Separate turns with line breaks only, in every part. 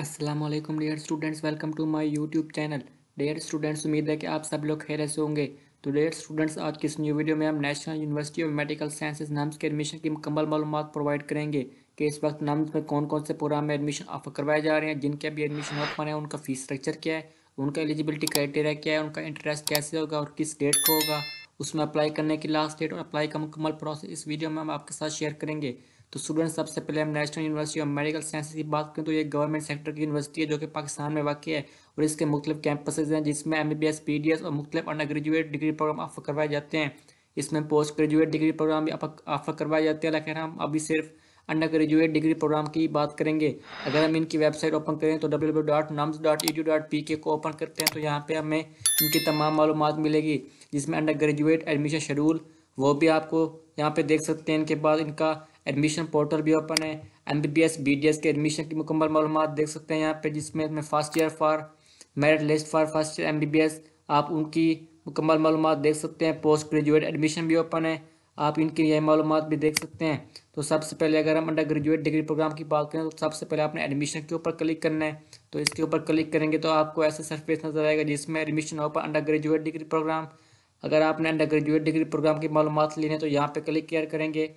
Aslam dear students welcome to my YouTube channel dear students उम्मीद है कि आप सब लोग खैर से होंगे तो डियर स्टूडेंट्स आज की इस न्यू वीडियो में हम national university of medical sciences NUMS के एडमिशन की मुकम्मल मालूम प्रोवाइड करेंगे कि इस वक्त नाम्स में कौन कौन से प्रोग्राम में एडमिशन ऑफर करवाए जा रहे हैं जिनके भी एडमिशन हो हैं उनका फीस स्ट्रक्चर क्या है उनका एलिजिबिलिटी क्राइटेरिया क्या है उनका इंटरेस्ट कैसे होगा और किस डेट को होगा उसमें अप्लाई करने की लास्ट डेट और अप्लाई का मुकम्मल प्रोसेस इस वीडियो में हम आपके साथ शेयर करेंगे तो स्टूडेंट सबसे पहले हम national university of medical science की बात करें तो ये गवर्नमेंट सेक्टर की यूनिवर्सिटी है जो कि पाकिस्तान में वाक़ है और इसके मुख्तलिफ कैंपसेज हैं जिसमें M B S P D S और मुख्तलिफ undergraduate degree program offer करवाए जाते हैं इसमें पोस्ट ग्रेजुएट डिग्री प्रोग्राम भी ऑफर करवाए जाते हैं लेकिन हम अभी सिर्फ अंडर ग्रेजुएट डिग्री प्रोग्राम की बात करेंगे अगर हम इनकी वेबसाइट ओपन करें तो डब्ल्यू डब्ल्यू को ओपन करते हैं तो यहाँ पे हमें इनकी तमाम मालूम मिलेगी जिसमें अंडर ग्रेजुएट एडमिशन शेड्यूल वो भी आपको यहाँ पे देख सकते हैं इनके बाद इनका एडमिशन पोर्टल भी ओपन है M B B B D S के एडमिशन की मुकम्मल मालूम देख सकते हैं यहाँ पे जिसमें मैं first year for merit list for first year M B आप उनकी मुकम्मल मालूम देख सकते हैं पोस्ट ग्रेजुएट एडमिशन भी ओपन है आप इनकी यह मालूम भी देख सकते हैं तो सबसे पहले अगर हम अंडर ग्रेजुएट डिग्री प्रोग्राम की बात करें तो सबसे पहले आपने एडमिशन के ऊपर क्लिक करना है तो इसके ऊपर क्लिक करेंगे तो आपको ऐसा सरफेस नजर आएगा जिसमें admission open undergraduate degree program अगर आपने अंडर ग्रेजुएट डिग्री प्रोग्राम की मालूम लेने है तो यहाँ पर क्लिक केयर करेंगे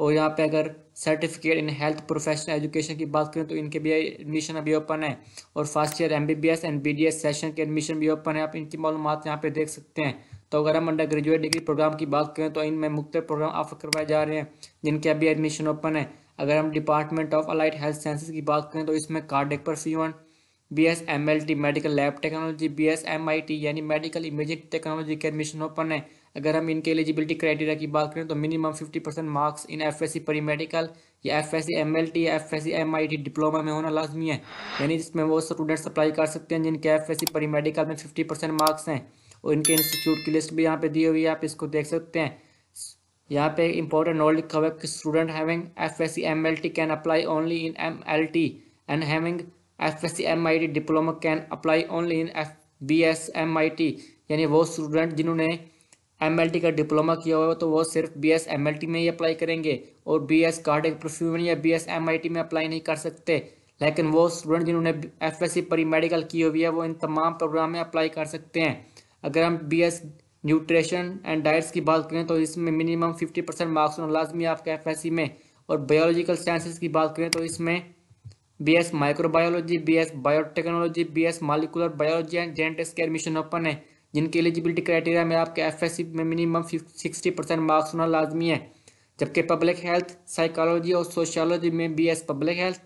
और यहाँ पे अगर certificate in health professional education की बात करें तो इनके भी एडमिशन अभी ओपन है और first year M B B S and B D S session के एडमिशन भी ओपन है आप इनकी मालूम यहाँ पे देख सकते हैं तो अगर हम अंडर ग्रेजुएट डिग्री प्रोग्राम की बात करें तो इनमें मुख्त प्रोग्राम ऑफर करवाए जा रहे हैं जिनके अभी एडमिशन ओपन है अगर हम department of allied health sciences की बात करें तो इसमें cardiac perfusion B S M L T medical lab technology B S M I T यानी मेडिकल इमेजिंग टेक्नोलॉजी के एडमिशन ओपन है अगर हम इनके एलिजिबिलिटी क्राइटेरिया की बात करें तो minimum 50 percent marks in F S C medical या F S C M L T या F S C M I T diploma में होना लाजमी है यानी जिसमें वो स्टूडेंट्स अप्लाई कर सकते हैं जिनके एफ एस सी मेडिकल में फिफ्टी परसेंट मार्क्स हैं और इनके इंस्टीट्यूट की लिस्ट भी यहाँ पे दी हुई है आप इसको देख सकते हैं यहाँ पे इंपॉर्टेंट नोट लिखा हुआ है कि student having F S C M L T can apply only in M L T and having F S C M I T diploma can apply only in F B S M I T यानी वो student जिन्होंने M का diploma किया हुआ तो वो सिर्फ B S M में ही अप्लाई करेंगे और बी एस कार्डिक परफ्यूम या बी एस एम में अप्लाई नहीं कर सकते लेकिन वो स्टूडेंट जिन्होंने एफ एस सी परी मेडिकल की हुई है वो इन तमाम प्रोग्राम में अप्लाई कर सकते हैं अगर हम B S nutrition and diets की बात करें तो इसमें मिनिमम फिफ्टी परसेंट मार्क्स होना लाजमी आपके एफ एस सी में और बायोलॉजिकल साइंसिस की बात करें तो इसमें B S microbiology B S biotechnology B S molecular biology and genetics के एडमिशन ओपन है जिनके एलिजिबिलिटी क्राइटेरिया में आपके एफ में मिनिमम सिक्सटी परसेंट मार्क्स होना लाजमी है जबकि पब्लिक हेल्थ साइकोलॉजी और सोशलॉजी में B S public health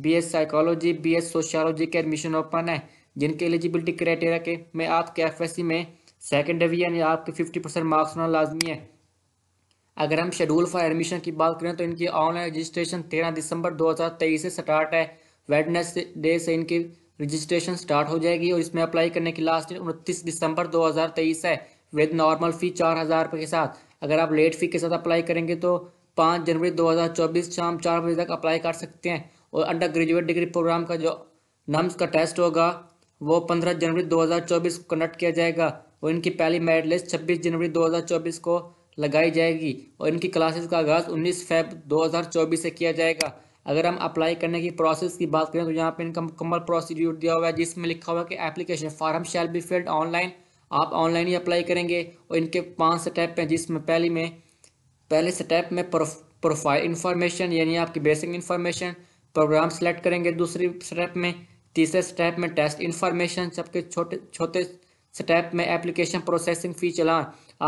B S psychology B S sociology के एडमिशन ओपन है जिनके एलिजिबिलिटी क्राइटेरिया के में आपके एफ में सेकेंड डिवीजन या आपके फिफ्टी परसेंट मार्क्स होना लाजमी है अगर हम शेड्यूल फॉर एडमिशन की बात करें तो इनकी ऑनलाइन रजिस्ट्रेशन तेरह दिसंबर दो से स्टार्ट है वेडनेसडे से इनकी रजिस्ट्रेशन स्टार्ट हो जाएगी और इसमें अप्लाई करने की लास्ट डेट उनतीस दिसंबर 2023 है विद नॉर्मल फ़ी चार हज़ार रुपये के साथ अगर आप लेट फ़ी के साथ अप्लाई करेंगे तो पाँच जनवरी 2024 शाम चार बजे तक अप्लाई कर सकते हैं और अंडर ग्रेजुएट डिग्री प्रोग्राम का जो नम्स का टेस्ट होगा वो पंद्रह जनवरी चौबीस को कंडक्ट किया जाएगा और इनकी पहली मेरिट लिस्ट छब्बीस जनवरी चौबीस को लगाई जाएगी और इनकी क्लासेस का आगाज़ उन्नीस फेब चौबीस से किया जाएगा अगर हम अप्लाई करने की प्रोसेस की बात करें तो यहाँ पे इनका मुकम्मल प्रोसीड्यूट दिया हुआ है जिसमें लिखा हुआ है कि application form shall be filled online आप ऑनलाइन ही अप्लाई करेंगे और इनके पांच स्टेप हैं जिसमें पहली में पहले स्टेप में प्रोफाइल इन्फॉर्मेशन यानी आपकी बेसिक इन्फॉर्मेशन प्रोग्राम सेलेक्ट करेंगे दूसरी स्टेप में तीसरे स्टेप में टेस्ट इन्फॉर्मेशन सबके छोटे छोटे स्टेप में एप्लीकेशन प्रोसेसिंग फ़ी चला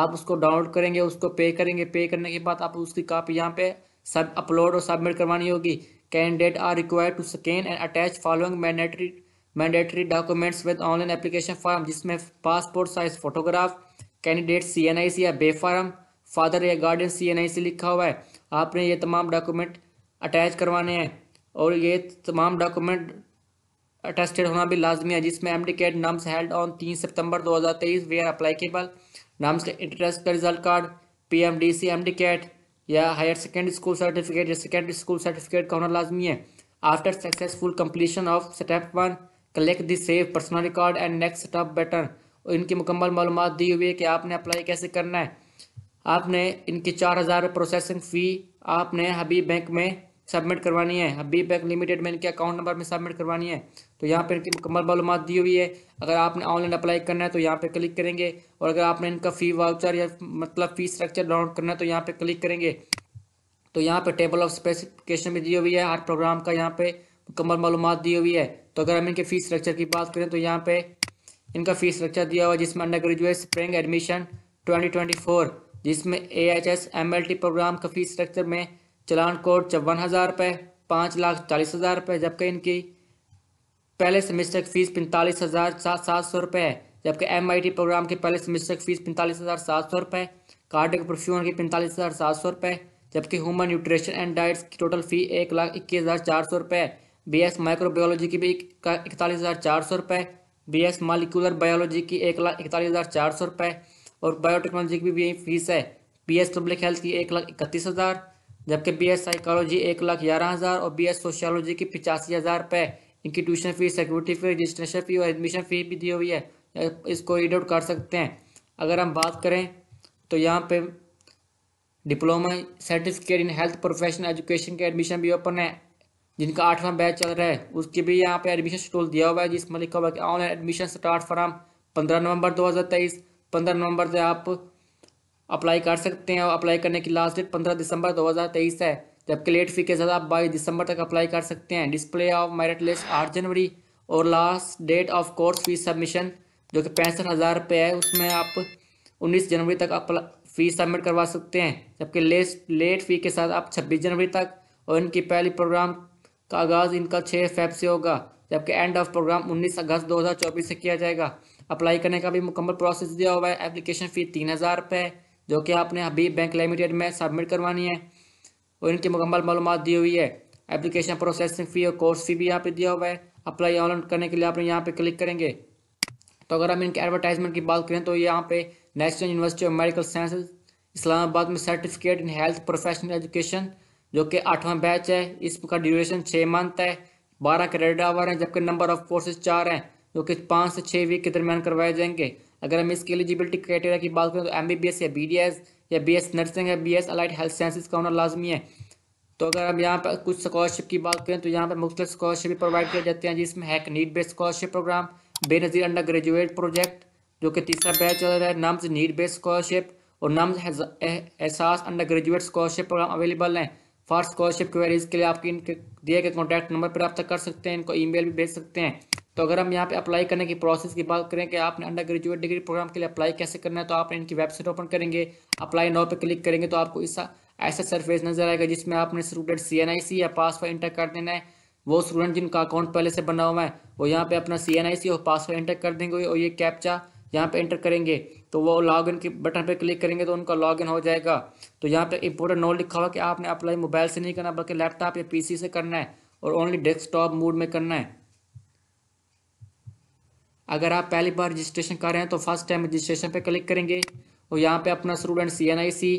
आप उसको डाउनलोड करेंगे उसको पे करेंगे पे करने के बाद आप उसकी कापी यहाँ पे सब अपलोड और सबमिट करवानी होगी candidate are required to scan and attach following mandatory mandatory documents with online application form जिसमें passport size photograph candidate C N I C या बेफार्म फादर या guardian C N I C लिखा हुआ है आपने ये तमाम डॉक्यूमेंट अटैच करवाने हैं और ये तमाम डॉक्यूमेंट अटेस्टेड होना भी लाजमी है जिसमें M D NUMS held on तीन सितंबर 2023 वे आर केबल नम्स के इंटरेस्ट का result card P M D C M D CAT या हायर सेकेंडरी स्कूल सर्टिफिकेट या सेकेंडरी स्कूल सर्टिफिकेट का होना लाजमी है after successful completion of step one collect the save personal record and next stop button इनकी मुकम्मल मालूम दी हुई है कि आपने अप्लाई कैसे करना है आपने इनकी चार हज़ार प्रोसेसिंग फ़ी आपने हबीब बैंक में सबमिट करवानी है हबीब बैंक लिमिटेड में इनके अकाउंट नंबर में सबमिट करवानी है तो यहाँ पर मुकम्मल मालूम दी हुई है अगर आपने ऑनलाइन अप्लाई करना है तो यहाँ पर क्लिक करेंगे और अगर आपने इनका फ़ी वाउचर या मतलब फ़ी स्ट्रक्चर डाउनलोड करना है तो यहाँ पर क्लिक करेंगे तो यहाँ पर टेबल ऑफ स्पेसिफिकेशन भी दी हुई है हर प्रोग्राम का यहाँ पर मुकम्मल मालूम दी हुई है तो अगर हम इनके फ़ीस स्ट्रक्चर की बात करें तो यहाँ पे इनका फ़ीस स्ट्रक्चर दिया हुआ है जिसमें अंडर ग्रेजुएट स्प्रिंग एडमिशन 2024 जिसमें A H S M L T program का फ़ीस स्ट्रक्चर में चलान कोड चौवन हज़ार रुपये पाँच लाख चालीस हज़ार रुपये जबकि इनकी पहले सेमेस्टर की फीस पैंतालीस हज़ार सात सौ रुपये है जबकि टी प्रोग्राम के पहले सेमेस्टर की फीस पैंतालीस हज़ार सात सौ रुपये कार्डिक परफ्यूमर की पैंतालीस हज़ार सात सौ रुपये जबकि ह्यूमन न्यूट्रिशन एंड डाइट्स की टोटल फ़ी एक लाख इक्कीस हज़ार चार सौ रुपये बी एस माइक्रोबायोलॉजी की भी इकतालीस हज़ार चार सौ रुपये बी एस मालिकुलर बायोलॉजी की एक लाख इकतालीस हज़ार चार सौ रुपये और बायोटेक्नोलॉजी की भी यही फीस है बी एस पब्लिक हेल्थ की एक लाख इकतीस हज़ार जबकि बी एस साइकोलॉजी एक लाख ग्यारह हज़ार और बी एस सोशियोलॉजी की पचासी हज़ार रुपये इनकी tuition fees security fee registration fee और एडमिशन फ़ी भी दी हुई है इसको रीड आउट कर सकते हैं अगर हम बात करें तो यहाँ पे diploma certificate in health professional education के एडमिशन भी ओपन है जिनका आठवां बैच चल रहा है उसके भी यहाँ पे एडमिशन शेड्यूल दिया हुआ है जिसमें लिखा हुआ है कि ऑनलाइन एडमिशन स्टार्ट फ्राम पंद्रह नवंबर 2023 पंद्रह नवंबर से आप अप्लाई कर सकते हैं और अप्लाई करने की लास्ट डेट पंद्रह दिसंबर 2023 है जबकि लेट फी के साथ आप बाईस दिसंबर तक अप्लाई कर सकते हैं डिस्प्ले ऑफ मेरिट लिस्ट आठ जनवरी और last date of course fees submission जो कि पैंसठ हज़ार रुपये है उसमें आप उन्नीस जनवरी तक आप फीस सबमिट करवा सकते हैं जबकि लेट लेट फी के साथ आप छब्बीस जनवरी तक और इनकी पहली प्रोग्राम का आगाज़ इनका छः फेब से होगा जबकि एंड ऑफ प्रोग्राम उन्नीस अगस्त दो हज़ार चौबीस से किया जाएगा अप्लाई करने का भी मुकम्मल प्रोसेस दिया हुआ है एप्लीकेशन फ़ी तीन हज़ार रुपये जो कि आपने अभी बैंक लिमिटेड में सबमिट करवानी है और इनकी मुकम्मल मालूम दी हुई है एप्लीकेशन प्रोसेसिंग फ़ी और कोर्स फ़ी भी यहाँ पे दिया हुआ है अप्लाई ऑनलाइन करने के लिए आप यहाँ पे क्लिक करेंगे तो अगर हम इनके एडवर्टाइजमेंट की बात करें तो यहाँ पे national university of medical science Islamabad में certificate in health professional education जो कि आठवां बैच है इसका ड्यूरेशन छः मंथ है बारह क्रेडिट आवर हैं जबकि नंबर ऑफ कोर्सेज चार हैं जो कि पाँच से छः वीक के दरमियान करवाए जाएंगे अगर हम इसकी एलिजिबिलिटी क्राइटेरिया की बात करें तो एम बी बी एस या बी डी एस या बी एस नर्सिंग है B S allied health sciences का होना लाजमी है तो अगर हम यहाँ पर कुछ स्कॉलरशिप की बात करें तो यहाँ पर मुख्तु स्कॉलरशिप भी प्रोवाइड किए जाते हैं जिसमें HEC need based scholarship program Benazir undergraduate project जो कि तीसरा बैच चल रहा है नम्स नीट बेस्ड स्कॉलरशिप और NUMS Ehsaas undergraduate scholarship program available हैं फॉर स्कॉलरशिप क्वेरीज के लिए आपके इनके दिए गए कॉन्टैक्ट नंबर पर रब्ता कर सकते हैं इनको ई मेल भी भेज सकते हैं तो अगर हम यहाँ पे अप्लाई करने की प्रोसेस की बात करें कि आपने अंडर ग्रेजुएट डिग्री प्रोग्राम के लिए अप्लाई कैसे करना है तो आप इनकी वेबसाइट ओपन करेंगे अप्लाई नाउ पे क्लिक करेंगे तो आपको इस ऐसा सरफेस नजर आएगा जिसमें आपने student C N I C या पासवर्ड इंटर कर देना है वो स्टूडेंट जिनका अकाउंट पहले से बना हुआ है वो यहाँ पे अपना सी एन आई सी और पासवर्ड इंटर कर देंगे और ये कैप्चा यहाँ पे इंटर करेंगे तो वो इन के बटन पे क्लिक करेंगे तो उनका इन हो जाएगा तो यहाँ पे इंपोर्टेंट नोट लिखा हुआ कि आपने अप्लाई मोबाइल से नहीं करना बल्कि लैपटॉप या पीसी से करना है और ओनली डेस्कटॉप मोड में करना है अगर आप पहली बार रजिस्ट्रेशन कर रहे हैं तो फर्स्ट टाइम रजिस्ट्रेशन पे क्लिक करेंगे और यहाँ पे अपना स्टूडेंट सी एन आई सी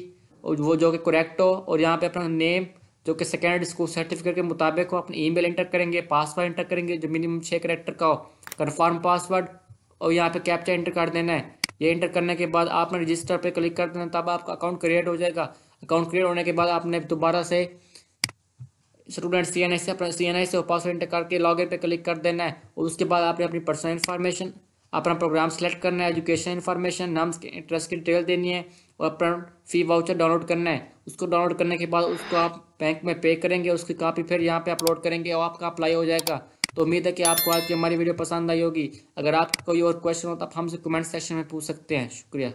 वो जो कि करेक्ट हो और यहाँ पे अपना नेम जो कि सेकेंड स्कूल सर्टिफिकेट के मुताबिक हो अपना ईमेल एंटर करेंगे पासवर्ड एंटर करेंगे जो मिनिमम छः करेक्टर का हो कन्फर्म पासवर्ड और यहाँ पर कैप्चा एंटर कर देना है ये एंटर करने के बाद आपने रजिस्टर पर क्लिक कर देना तब आपका अकाउंट क्रिएट हो जाएगा अकाउंट क्रिएट होने के बाद आपने दोबारा से स्टूडेंट सी एन आई से सी एन आई से पासवर्ड इंटर करके लॉग इन पर क्लिक कर देना है और उसके बाद आपने अपनी पर्सनल इन्फॉर्मेशन अपना प्रोग्राम सेलेक्ट करना है एजुकेशन इन्फॉर्मेशन नाम्स के इंटरेस्ट की डिटेल देनी है और अपना फी वाउचर डाउनलोड करना है उसको डाउनलोड करने के बाद उसको आप बैंक में पे करेंगे उसकी कापी फिर यहाँ पर अपलोड करेंगे और आपका अप्लाई हो जाएगा तो उम्मीद है कि आपको आज की हमारी वीडियो पसंद आई होगी अगर आपको कोई और क्वेश्चन हो तो आप हमसे कमेंट सेक्शन में पूछ सकते हैं शुक्रिया